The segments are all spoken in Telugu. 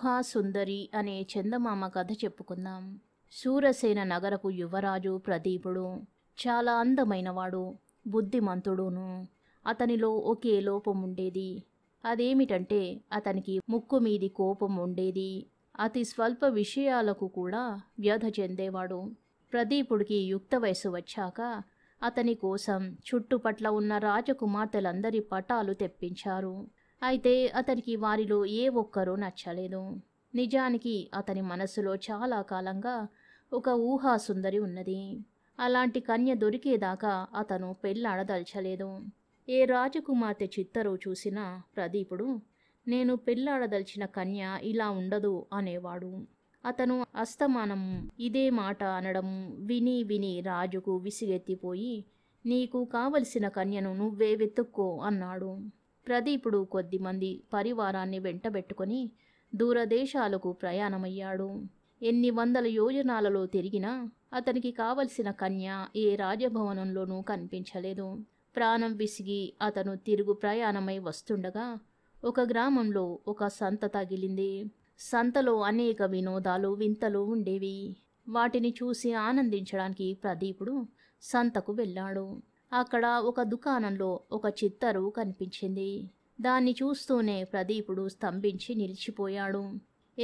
ఊహాసుందరి అనే చందమామ కథ చెప్పుకుందాం సూరసేన నగరపు యువరాజు ప్రదీపుడు చాలా అందమైనవాడు బుద్ధిమంతుడును అతనిలో ఒకే లోపం ఉండేది అదేమిటంటే అతనికి ముక్కు మీది కోపం ఉండేది అతి స్వల్ప విషయాలకు కూడా వ్యధ చెందేవాడు ప్రదీపుడికి యుక్త వయసు వచ్చాక అతని కోసం చుట్టుపట్ల ఉన్న రాజకుమార్తెలందరి పటాలు తెప్పించారు అయితే అతనికి వారిలో ఏ ఒక్కరూ నచ్చలేదు నిజానికి అతని మనసులో చాలా కాలంగా ఒక ఊహా సుందరి ఉన్నది అలాంటి కన్య దొరికేదాకా అతను పెళ్ళాడదలచలేదు ఏ రాజకుమార్తె చిత్తరు చూసినా ప్రదీపుడు నేను పెళ్ళాడదలిచిన కన్య ఇలా ఉండదు అనేవాడు అతను అస్తమానం ఇదే మాట అనడం విని విని రాజుకు విసిగెత్తిపోయి నీకు కావలసిన కన్యను నువ్వే వెతుక్కో అన్నాడు ప్రదీపుడు కొద్దిమంది పరివారాన్ని వెంటబెట్టుకొని దూరదేశాలకు ప్రయాణమయ్యాడు ఎన్ని వందల యోజనాలలో తిరిగినా అతనికి కావలసిన కన్య ఏ రాజభవనంలోనూ కనిపించలేదు ప్రాణం విసిగి అతను తిరుగు ప్రయాణమై వస్తుండగా ఒక గ్రామంలో ఒక సంత తగిలింది సంతలో అనేక వినోదాలు వింతలు ఉండేవి వాటిని చూసి ఆనందించడానికి ప్రదీపుడు సంతకు వెళ్ళాడు అక్కడ ఒక దుకాణంలో ఒక చిత్తరు కనిపించింది దాన్ని చూస్తూనే ప్రదీపుడు స్తంభించి నిలిచిపోయాడు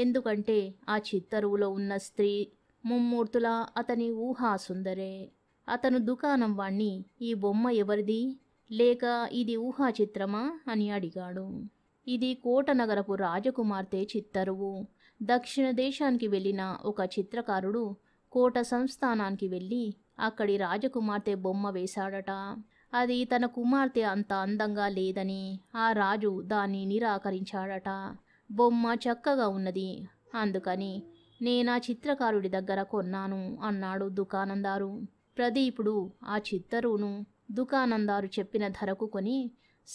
ఎందుకంటే ఆ చిత్తరువులో ఉన్న స్త్రీ ముమ్మూర్తుల అతని ఊహాసుందరే అతను దుకాణం వాణ్ణి ఈ బొమ్మ ఎవరిది లేక ఇది ఊహా చిత్రమా అని అడిగాడు ఇది కోటనగరపు రాజకుమార్తె చిత్తరువు దక్షిణ దేశానికి వెళ్ళిన ఒక చిత్రకారుడు కోట సంస్థానానికి వెళ్ళి అక్కడి రాజకుమార్తె బొమ్మ వేశాడట అది తన కుమార్తె అంత అందంగా లేదని ఆ రాజు దాన్ని నిరాకరించాడట బొమ్మ చక్కగా ఉన్నది అందుకని నేనా చిత్రకారుడి దగ్గర కొన్నాను అన్నాడు దుకాణందారు ప్రదీపుడు ఆ చిత్తరును దుకాణందారు చెప్పిన ధరకు కొని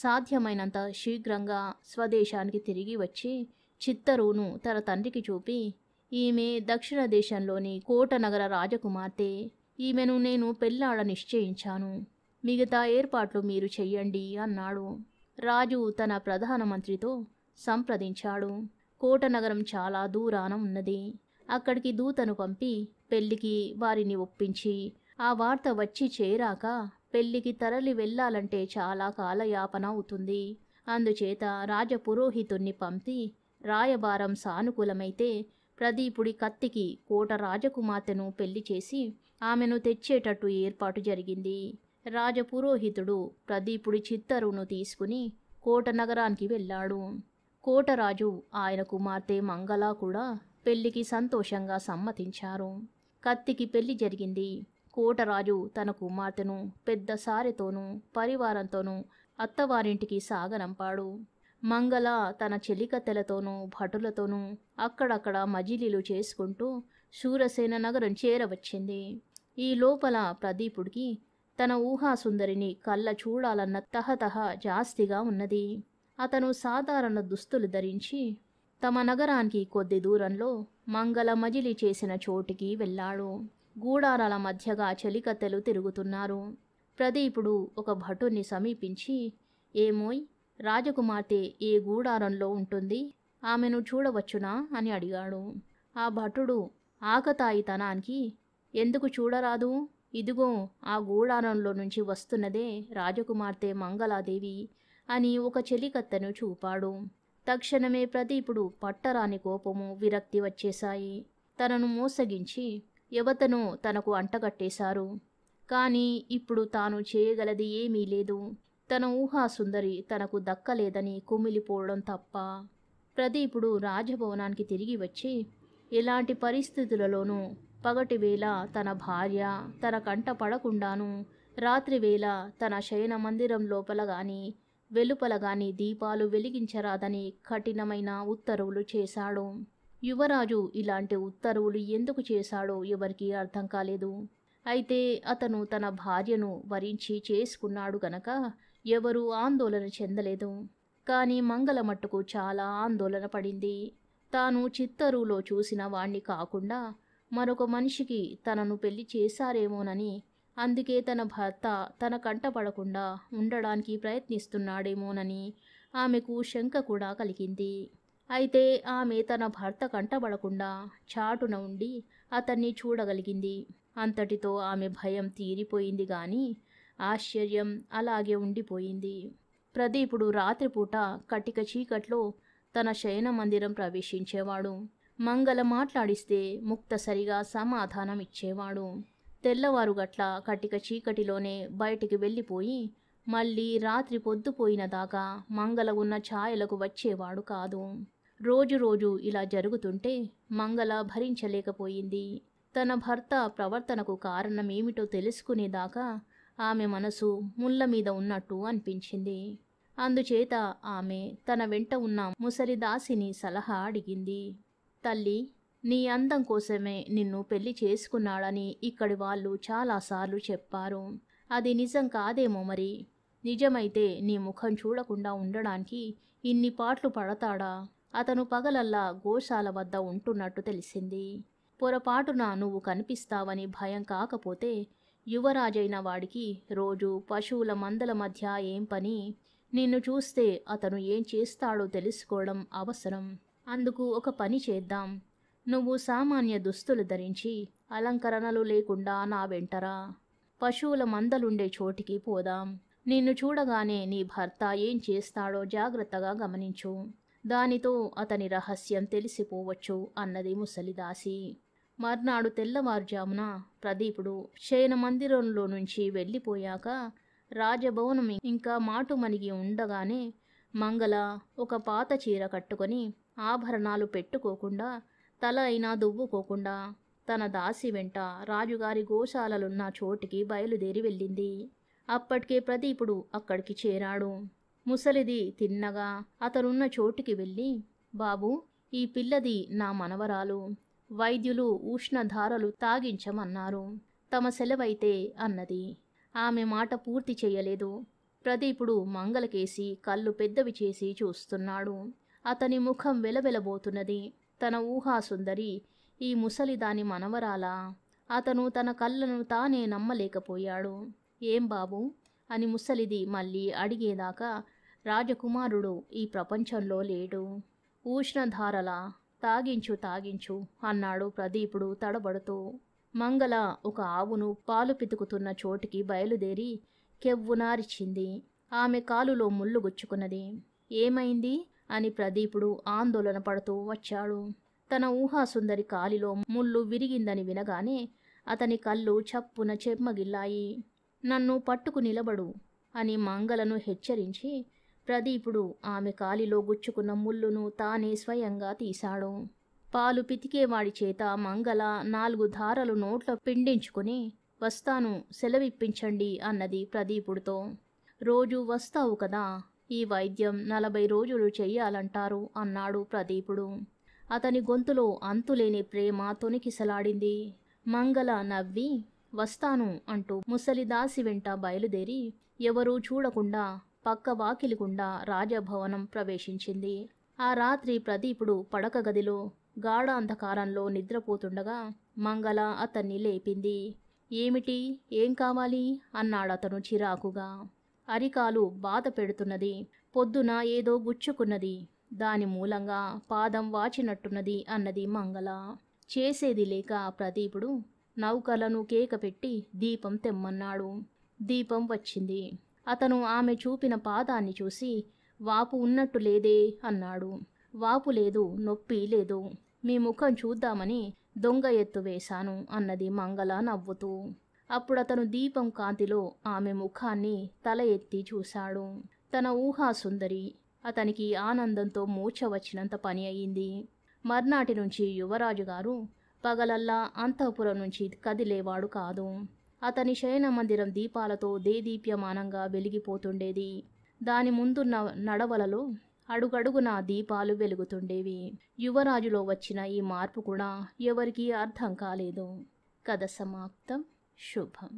సాధ్యమైనంత శీఘ్రంగా స్వదేశానికి తిరిగి వచ్చి చిత్తరును తన తండ్రికి చూపి ఈమె దక్షిణ దేశంలోని కోట నగర రాజకుమార్తె ఈమెను నేను పెళ్ళాడ నిశ్చయించాను మిగతా ఏర్పాట్లు మీరు చెయ్యండి అన్నాడు రాజు తన ప్రధానమంత్రితో సంప్రదించాడు కోటనగరం చాలా దూరాన ఉన్నది అక్కడికి దూతను పంపి పెళ్లికి వారిని ఒప్పించి ఆ వార్త వచ్చి చేరాక పెళ్లికి తరలి వెళ్ళాలంటే చాలా కాలయాపన అవుతుంది అందుచేత రాజపురోహితుణ్ణి పంపి రాయబారం సానుకూలమైతే ప్రదీపుడి కత్తికి కోట రాజకుమార్తెను పెళ్లి చేసి ఆమెను తెచ్చేటట్టు ఏర్పాటు జరిగింది రాజపురోహితుడు ప్రదీపుడి చిత్తరును తీసుకుని కోట నగరానికి వెళ్ళాడు కోటరాజు ఆయన కుమార్తె మంగళ కూడా పెళ్లికి సంతోషంగా సమ్మతించారు కత్తికి పెళ్లి జరిగింది కోటరాజు తన కుమార్తెను పెద్ద సారెతోనూ పరివారంతోనూ అత్తవారింటికి సాగనంపాడు మంగళ తన చెలికత్తెలతోనూ భటులతోనూ అక్కడక్కడ మజిలీలు చేసుకుంటూ శూరసేన నగరం చేరవచ్చింది ఈ లోపల ప్రదీపుడికి తన ఊహాసుందరిని కళ్ళ చూడాలన్న తహతహ జాస్తిగా ఉన్నది అతను సాధారణ దుస్తులు ధరించి తమ నగరానికి కొద్ది దూరంలో మంగళ మజిలి చేసిన చోటికి వెళ్ళాడు గూడారాల మధ్యగా చెలికత్తెలు తిరుగుతున్నారు ప్రదీపుడు ఒక భటుని సమీపించి ఏమోయ్ రాజకుమార్తె ఏ గూడారంలో ఉంటుంది ఆమెను చూడవచ్చునా అని అడిగాడు ఆ భటుడు ఆకతాయితనానికి ఎందుకు చూడరాదు ఇదిగో ఆ గూడారంలో నుంచి వస్తున్నదే రాజకుమార్తె మంగళాదేవి అని ఒక చెలికత్తెను చూపాడు తక్షణమే ప్రదీపుడు పట్టరాని కోపము విరక్తి వచ్చేశాయి తనను మోసగించి యువతను తనకు అంటగట్టేశారు కానీ ఇప్పుడు తాను చేయగలది ఏమీ లేదు తన ఊహాసుందరి తనకు దక్కలేదని కుమిలిపోవడం తప్ప ప్రదీపుడు రాజభవనానికి తిరిగి వచ్చి ఎలాంటి పరిస్థితులలోనూ పగటి వేళ తన భార్య తన కంట పడకుండాను రాత్రివేళ తన శయన మందిరం లోపల గాని వెలుపల గాని దీపాలు వెలిగించరాదని కఠినమైన ఉత్తర్వులు చేశాడు యువరాజు ఇలాంటి ఉత్తర్వులు ఎందుకు చేశాడో ఎవరికీ అర్థం కాలేదు అయితే అతను తన భార్యను వరించి చేసుకున్నాడు గనక ఎవరూ ఆందోళన చెందలేదు కానీ మంగళ మట్టుకు చాలా ఆందోళన పడింది తాను చిత్తరులో చూసిన వాణ్ణి కాకుండా మరొక మనిషికి తనను పెళ్లి చేశారేమోనని అందుకే తన భర్త తన కంటపడకుండా ఉండడానికి ప్రయత్నిస్తున్నాడేమోనని ఆమెకు శంక కూడా కలిగింది అయితే ఆమె తన భర్త కంటపడకుండా చాటున ఉండి అతన్ని చూడగలిగింది అంతటితో ఆమె భయం తీరిపోయింది కానీ ఆశ్చర్యం అలాగే ఉండిపోయింది ప్రదీపుడు రాత్రిపూట కటిక చీకట్లో తన శయన మందిరం ప్రవేశించేవాడు మంగళ మాట్లాడిస్తే ముక్తసరిగా సమాధానం ఇచ్చేవాడు తెల్లవారు గట్ల కటిక చీకటిలోనే బయటికి వెళ్ళిపోయి మళ్ళీ రాత్రి పొద్దుపోయిన దాకా మంగళ ఉన్న ఛాయలకు వచ్చేవాడు కాదు రోజు రోజు ఇలా జరుగుతుంటే మంగళ భరించలేకపోయింది తన భర్త ప్రవర్తనకు కారణమేమిటో తెలుసుకునేదాకా ఆమె మనసు ముళ్ళ మీద ఉన్నట్టు అనిపించింది అందుచేత ఆమె తన వెంట ఉన్న ముసలిదాసిని సలహా అడిగింది తల్లి నీ అందం కోసమే నిన్ను పెళ్లి చేసుకున్నాడని ఇక్కడి వాళ్ళు చాలాసార్లు చెప్పారు అది నిజం కాదేమో మరి నిజమైతే నీ ముఖం చూడకుండా ఉండడానికి ఇన్ని పాట్లు పడతాడా అతను పగలల్లా గోశాల వద్ద ఉంటున్నట్టు తెలిసింది పొరపాటున నువ్వు కనిపిస్తావని భయం కాకపోతే యువరాజైన వాడికి రోజు పశువుల మందల మధ్య ఏం పని నిన్ను చూస్తే అతను ఏం చేస్తాడో తెలుసుకోవడం అవసరం అందుకు ఒక పని చేద్దాం నువ్వు సామాన్య దుస్తులు ధరించి అలంకరణలు లేకుండా నా వెంటరా పశువుల మందలుండే చోటికి పోదాం నిన్ను చూడగానే నీ భర్త ఏం చేస్తాడో జాగ్రత్తగా గమనించు దానితో అతని రహస్యం తెలిసిపోవచ్చు అన్నది ముసలిదాసి మర్నాడు తెల్లవారుజామున ప్రదీపుడు శయన మందిరంలో నుంచి వెళ్ళిపోయాక రాజభవనం ఇంకా మాటు మనిగి ఉండగానే మంగళ ఒక పాత చీర కట్టుకొని ఆభరణాలు పెట్టుకోకుండా తల అయినా దువ్వుకోకుండా తన దాసి వెంట రాజుగారి గోశాలలున్న చోటికి బయలుదేరి వెళ్ళింది అప్పటికే ప్రదీపుడు అక్కడికి చేరాడు ముసలిది తిన్నగా అతనున్న చోటికి వెళ్ళి బాబు ఈ పిల్లది నా మనవరాలు వైద్యులు ఉష్ణధారలు తాగించమన్నారు తమ సెలవైతే అన్నది ఆమె మాట పూర్తి చేయలేదు ప్రదీపుడు మంగళకేసి కళ్ళు పెద్దవి చేసి చూస్తున్నాడు అతని ముఖం వెలవెలబోతున్నది తన ఊహాసుందరి ఈ ముసలిదాని మనవరాలా అతను తన కళ్ళను తానే నమ్మలేకపోయాడు ఏం బాబు అని ముసలిది మళ్ళీ అడిగేదాకా రాజకుమారుడు ఈ ప్రపంచంలో లేడు ఉష్ణధారలా తాగించు తాగించు అన్నాడు ప్రదీపుడు తడబడుతూ మంగళ ఒక ఆవును పాలు పితుకుతున్న చోటికి బయలుదేరి కెవ్వునారిచింది ఆమె కాలులో ముళ్ళు గుచ్చుకున్నది ఏమైంది అని ప్రదీపుడు ఆందోళన పడుతూ వచ్చాడు తన ఊహాసుందరి కాలిలో ముళ్ళు విరిగిందని వినగానే అతని కళ్ళు చప్పున చెమ్మగిల్లాయి నన్ను పట్టుకు నిలబడు అని మంగళను హెచ్చరించి ప్రదీపుడు ఆమె కాలిలో గుచ్చుకున్న ముళ్ళును తానే స్వయంగా తీశాడు పాలు పితికేవాడి చేత మంగళ నాలుగు ధారలు నోట్లో పిండించుకుని వస్తాను సెలవిప్పించండి అన్నది ప్రదీపుడితో రోజు వస్తావు కదా ఈ వైద్యం నలభై రోజులు చెయ్యాలంటారు అన్నాడు ప్రదీపుడు అతని గొంతులో అంతులేని ప్రేమ తొనికిసలాడింది మంగళ నవ్వి వస్తాను అంటూ ముసలిదాసి వెంట బయలుదేరి ఎవరూ చూడకుండా పక్క వాకిలి గుండా రాజభవనం ప్రవేశించింది ఆ రాత్రి ప్రదీపుడు పడక గదిలో గాఢ అంధకారంలో నిద్రపోతుండగా మంగళ అతన్ని లేపింది ఏమిటి ఏం కావాలి అన్నాడతను చిరాకుగా అరికాలు బాధ పెడుతున్నది పొద్దున ఏదో గుచ్చుకున్నది దాని మూలంగా పాదం వాచినట్టున్నది అన్నది మంగళ చేసేది లేక ప్రదీపుడు నౌకలను కేక పెట్టి దీపం తెమ్మన్నాడు దీపం వచ్చింది అతను ఆమె చూపిన పాదాన్ని చూసి వాపు ఉన్నట్టు లేదే అన్నాడు వాపు లేదు నొప్పి లేదు మీ ముఖం చూద్దామని దొంగ ఎత్తు వేశాను అన్నది మంగళ నవ్వుతూ అప్పుడతను దీపం కాంతిలో ఆమె ముఖాన్ని తల ఎత్తి చూశాడు తన ఊహా సుందరి అతనికి ఆనందంతో మూర్చ వచ్చినంత పని అయింది మర్నాటి నుంచి యువరాజు గారు పగలల్లా అంతఃపురం నుంచి కదిలేవాడు కాదు అతని శయన మందిరం దీపాలతో దేదీప్యమానంగా వెలిగిపోతుండేది దాని ముందున్న నడవలలో అడుగడుగున దీపాలు వెలుగుతుండేవి యువరాజులో వచ్చిన ఈ మార్పు కూడా ఎవరికీ అర్థం కాలేదు కథ సమాప్తం శుభం